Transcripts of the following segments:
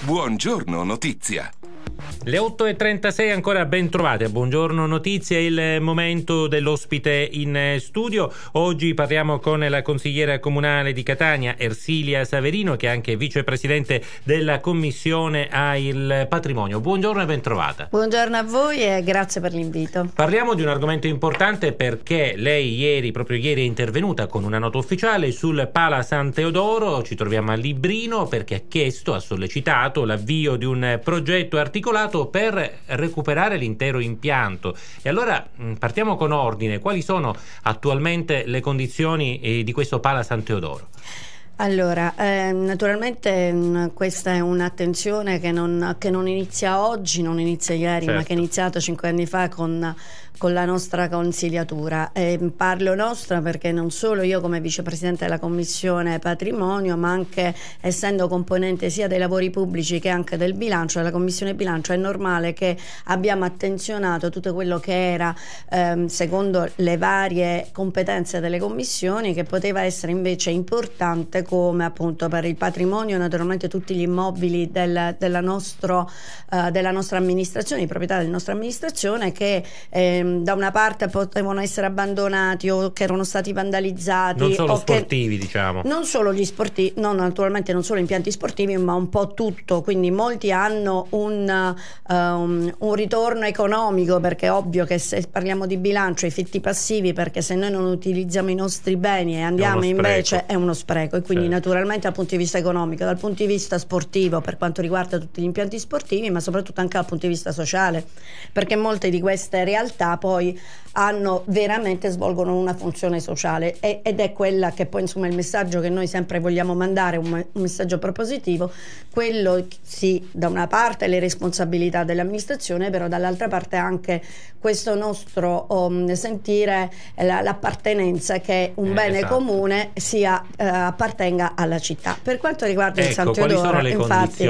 Buongiorno notizia. Le 8.36 ancora ben trovate, buongiorno notizie, il momento dell'ospite in studio. Oggi parliamo con la consigliera comunale di Catania, Ersilia Saverino, che è anche vicepresidente della commissione al patrimonio. Buongiorno e ben trovata. Buongiorno a voi e grazie per l'invito. Parliamo di un argomento importante perché lei ieri, proprio ieri, è intervenuta con una nota ufficiale sul Pala San Teodoro, ci troviamo a Librino perché ha chiesto, ha sollecitato l'avvio di un progetto artistico articolato per recuperare l'intero impianto. E allora mm, partiamo con ordine. Quali sono attualmente le condizioni eh, di questo Pala San Teodoro? Allora, eh, naturalmente mh, mm, questa è un'attenzione che non, che non, inizia oggi, non inizia ieri, certo. ma che è certo. iniziata cinque anni fa con con la nostra consigliatura. Eh, parlo nostra perché non solo io come vicepresidente della Commissione Patrimonio, ma anche essendo componente sia dei lavori pubblici che anche del bilancio, della Commissione Bilancio, è normale che abbiamo attenzionato tutto quello che era, ehm, secondo le varie competenze delle commissioni, che poteva essere invece importante come appunto per il patrimonio, naturalmente tutti gli immobili del, della, nostro, eh, della nostra amministrazione, di proprietà della nostra amministrazione, che ehm, Ehm, da una parte potevano essere abbandonati o che erano stati vandalizzati. Non solo sportivi, che, diciamo. Non solo gli sportivi, no, naturalmente non solo impianti sportivi, ma un po' tutto. Quindi molti hanno un, uh, ehm, un, un ritorno economico, perché è ovvio che se parliamo di bilancio, i fitti passivi, perché se noi non utilizziamo i nostri beni e andiamo è invece è uno spreco. E quindi certo. naturalmente dal punto di vista economico, dal punto di vista sportivo, per quanto riguarda tutti gli impianti sportivi, ma soprattutto anche dal punto di vista sociale, perché molte di queste realtà poi hanno veramente svolgono una funzione sociale e, ed è quella che poi insomma il messaggio che noi sempre vogliamo mandare, un, un messaggio propositivo, quello sì da una parte le responsabilità dell'amministrazione, però dall'altra parte anche questo nostro um, sentire la, l'appartenenza che un eh, bene esatto. comune sia, uh, appartenga alla città. Per quanto riguarda ecco, il Sant'Eodoro, infatti,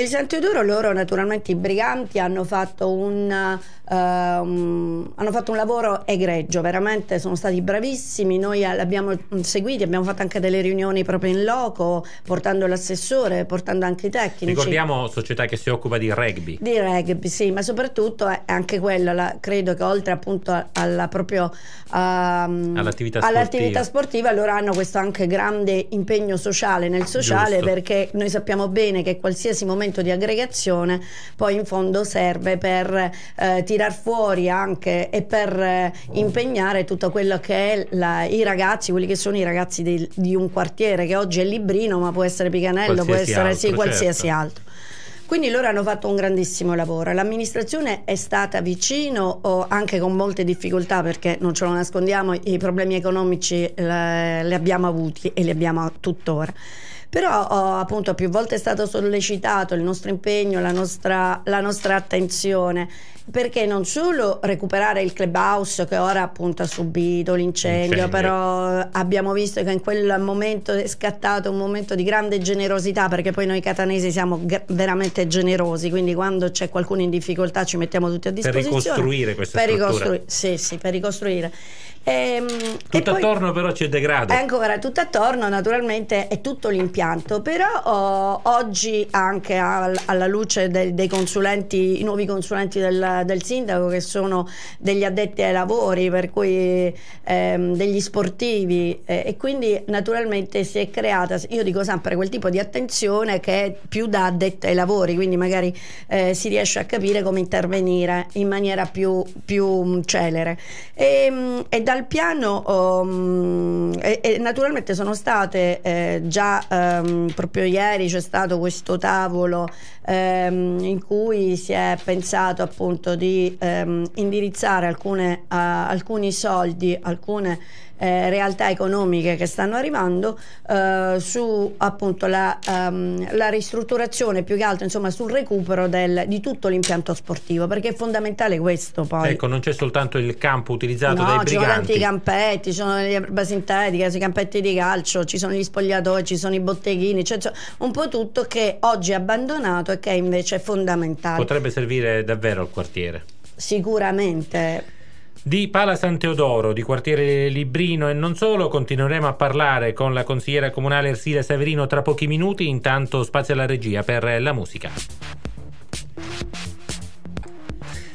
il Sant'Eodoro loro naturalmente i briganti hanno fatto un Um, hanno fatto un lavoro egregio, veramente sono stati bravissimi. Noi l'abbiamo seguiti, abbiamo fatto anche delle riunioni proprio in loco, portando l'assessore, portando anche i tecnici. Ricordiamo società che si occupa di rugby. Di rugby, sì, ma soprattutto è anche quello, la, credo che oltre appunto alla proprio um, all'attività, sportiva. all'attività, sportiva. loro hanno questo anche grande impegno sociale nel sociale Giusto. perché noi sappiamo bene che qualsiasi momento di aggregazione poi in fondo serve per eh, tirare tirar fuori anche e per eh, impegnare tutto quello che è la, i ragazzi, quelli che sono i ragazzi di, di, un quartiere che oggi è Librino, ma può essere Picanello, qualsiasi può essere altro, sì, certo. qualsiasi certo. altro. Quindi loro hanno fatto un grandissimo lavoro. L'amministrazione è stata vicino anche con molte difficoltà perché non ce lo nascondiamo, i problemi economici eh, li abbiamo avuti e li abbiamo tuttora però oh, appunto più volte è stato sollecitato il nostro impegno, la nostra, la nostra attenzione perché non solo recuperare il clubhouse che ora appunto ha subito l'incendio, però abbiamo visto che in quel momento è scattato un momento di grande generosità perché poi noi catanesi siamo veramente generosi, quindi quando c'è qualcuno in difficoltà ci mettiamo tutti a disposizione. Per ricostruire questa per ricostruire, sì, sì, per ricostruire. Ehm, e, tutto poi, attorno però c'è degrado. Ancora, tutto attorno naturalmente è tutto l'impianto, però oh, oggi anche al, alla luce del, dei consulenti, i nuovi consulenti del del, sindaco che sono degli addetti ai lavori, per cui ehm, degli sportivi eh, e quindi naturalmente si è creata, io dico sempre, quel tipo di attenzione che è più da addetti ai lavori, quindi magari eh, si riesce a capire come intervenire in maniera più, più mm, celere. E, ehm, e, dal piano, um, e, e naturalmente sono state eh, già um, proprio ieri c'è stato questo tavolo ehm, in cui si è pensato appunto di ehm, indirizzare alcune, uh, alcuni soldi, alcune eh, realtà economiche che stanno arrivando eh, su appunto la, um, la, ristrutturazione più che altro insomma sul recupero del, di tutto l'impianto sportivo perché è fondamentale questo poi ecco non c'è soltanto il campo utilizzato no, dai briganti ci sono tanti campetti ci sono le erbe sintetiche i campetti di calcio ci sono gli spogliatoi ci sono i botteghini cioè, cioè un po' tutto che oggi è abbandonato e che è invece è fondamentale potrebbe servire davvero al quartiere sicuramente di Pala San Teodoro, di quartiere Librino e non solo, continueremo a parlare con la consigliera comunale Ersile Severino tra pochi minuti, intanto spazio alla regia per la musica.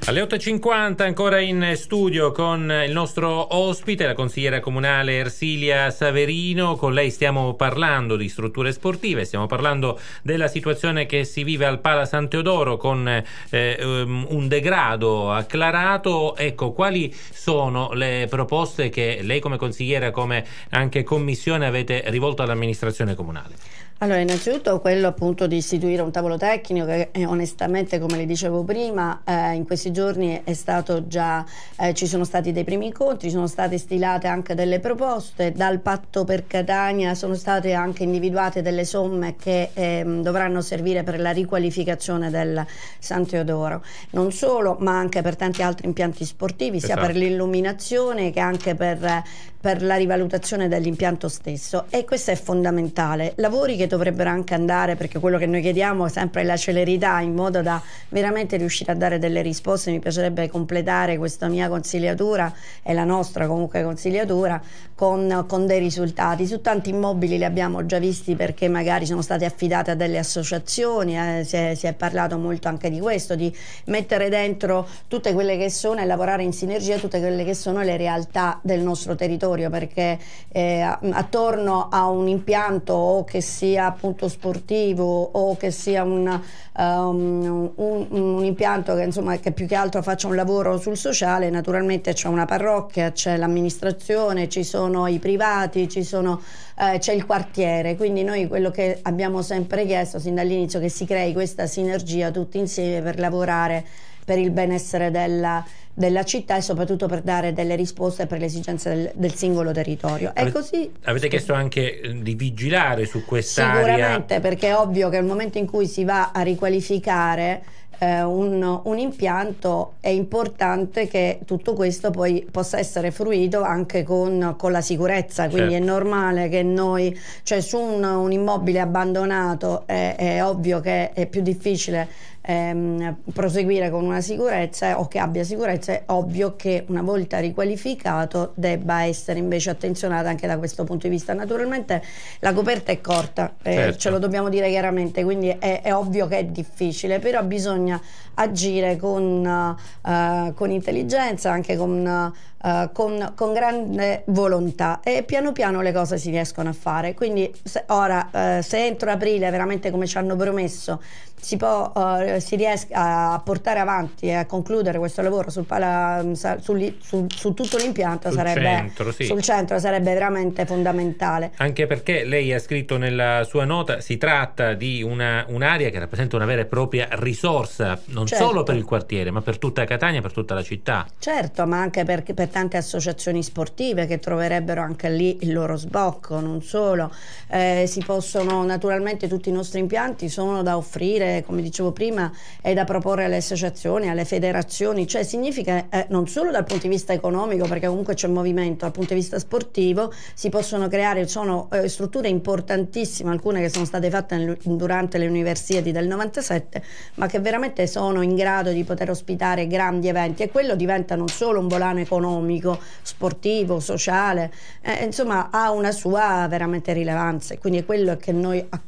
Alle 8.50 ancora in studio con il nostro ospite, la consigliera comunale Ersilia Saverino. Con lei stiamo parlando di strutture sportive, stiamo parlando della situazione che si vive al Pala San Teodoro con eh, ehm, un degrado acclarato. Ecco, quali sono le proposte che lei come consigliera, come anche commissione avete rivolto all'amministrazione comunale? Allora, innanzitutto quello appunto di istituire un tavolo tecnico che onestamente, come le dicevo prima, eh, in questi giorni è stato già, eh, ci sono stati dei primi incontri, sono state stilate anche delle proposte, dal patto per Catania sono state anche individuate delle somme che ehm, dovranno servire per la riqualificazione del San Teodoro, non solo ma anche per tanti altri impianti sportivi, esatto. sia per esatto. l'illuminazione che anche per, per la rivalutazione dell'impianto stesso e questo è fondamentale. Lavori che che dovrebbero anche andare, perché quello che noi chiediamo è sempre la celerità in modo da veramente riuscire a dare delle risposte. Mi piacerebbe completare questa mia consigliatura e la nostra comunque consigliatura con, con dei risultati. Su tanti immobili li abbiamo già visti perché magari sono state affidate a delle associazioni, eh, si, è, si, è, parlato molto anche di questo, di mettere dentro tutte quelle che sono e lavorare in sinergia tutte quelle che sono le realtà del nostro territorio, perché eh, attorno a un impianto o che sia sia appunto sportivo o che sia un, um, un, un impianto che, insomma, che più che altro faccia un lavoro sul sociale, naturalmente c'è una parrocchia, c'è l'amministrazione, ci sono i privati, ci sono, eh, c'è il quartiere, quindi noi quello che abbiamo sempre chiesto sin dall'inizio è che si crei questa sinergia tutti insieme per lavorare per il benessere della città della città e soprattutto per dare delle risposte per le esigenze del, del singolo territorio. È così, avete chiesto anche eh, di vigilare su quest'area? Sicuramente, perché è ovvio che nel momento in cui si va a riqualificare eh, un, un, impianto è importante che tutto questo poi possa essere fruito anche con, con la sicurezza, quindi certo. è normale che noi, cioè su un, un immobile abbandonato è, è ovvio che è più difficile ehm, proseguire con una sicurezza o che abbia sicurezza, è ovvio che una volta riqualificato debba essere invece attenzionata anche da questo punto di vista. Naturalmente la coperta è corta, eh, certo. ce lo dobbiamo dire chiaramente, quindi è, è, ovvio che è difficile, però bisogna agire con, eh, con intelligenza, anche con... Eh, con, con, grande volontà e piano piano le cose si riescono a fare. Quindi se, ora, uh, se entro aprile, veramente come ci hanno promesso, si, può, uh, si riesce a portare avanti e a concludere questo lavoro sul pala, mm, sul, su, su, tutto l'impianto sul, sarebbe, centro, sì. sul centro sarebbe veramente fondamentale. Anche perché lei ha scritto nella sua nota, si tratta di una, un'area che rappresenta una vera e propria risorsa, non certo. solo per certo. il quartiere, ma per tutta Catania, per tutta la città. Certo, ma anche per, per tante associazioni sportive che troverebbero anche lì il loro sbocco, non solo. Eh, si possono, naturalmente tutti i nostri impianti sono da offrire, come dicevo prima, e da proporre alle associazioni, alle federazioni, cioè significa eh, non solo dal punto di vista economico, perché comunque c'è movimento, dal punto di vista sportivo si possono creare, sono eh, strutture importantissime, alcune che sono state fatte nel, durante le universiadi del 97, ma che veramente sono in grado di poter ospitare grandi eventi e quello diventa non solo un volano economico, economico, sportivo, sociale, eh, insomma ha una sua veramente rilevanza e quindi è quello che noi a,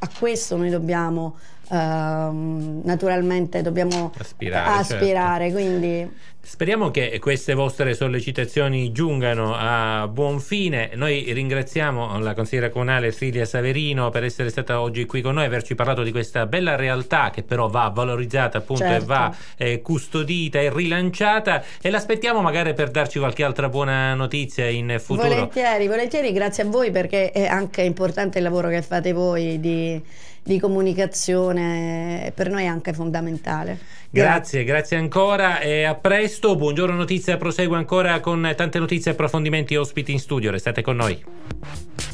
a questo noi dobbiamo Uh, naturalmente dobbiamo certo. aspirare, aspirare certo. quindi Speriamo che queste vostre sollecitazioni giungano a buon fine. Noi ringraziamo la consigliera comunale Silvia Saverino per essere stata oggi qui con noi, e averci parlato di questa bella realtà che però va valorizzata appunto certo. e va certo. eh, custodita e rilanciata e l'aspettiamo magari per darci qualche altra buona notizia in futuro. Volentieri, volentieri, grazie a voi perché è anche importante il lavoro che fate voi di di comunicazione per noi è anche fondamentale. Grazie, grazie, grazie ancora e a presto presto, buongiorno Notizia, prosegue ancora con tante notizie, e approfondimenti ospiti in studio, restate con noi.